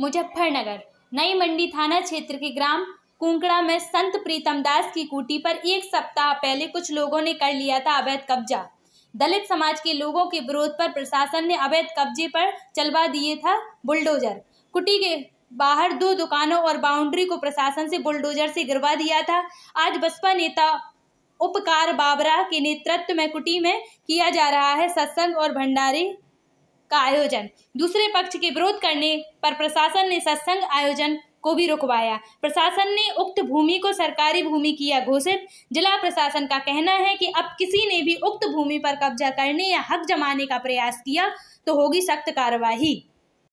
मुजफ्फरनगर नई मंडी थाना क्षेत्र के ग्राम कुंकड़ा में संत प्रीतम दास की कुटी पर एक सप्ताह पहले कुछ लोगों ने कर लिया था अवैध कब्जा दलित समाज के लोगों के विरोध पर प्रशासन ने अवैध कब्जे पर चलवा दिए था बुलडोजर कुटी के बाहर दो दुकानों और बाउंड्री को प्रशासन से बुलडोजर से गिरवा दिया था आज बसपा नेता उपकार बाबरा के नेतृत्व में कुटी में किया जा रहा है सत्संग और भंडारी का आयोजन दूसरे पक्ष के विरोध करने पर प्रशासन ने सत्संग आयोजन को भी रुकवाया प्रशासन ने उक्त भूमि को सरकारी भूमि किया घोषित जिला प्रशासन का कहना है कि अब किसी ने भी उक्त भूमि पर कब्जा करने या हक जमाने का प्रयास किया तो होगी सख्त कार्यवाही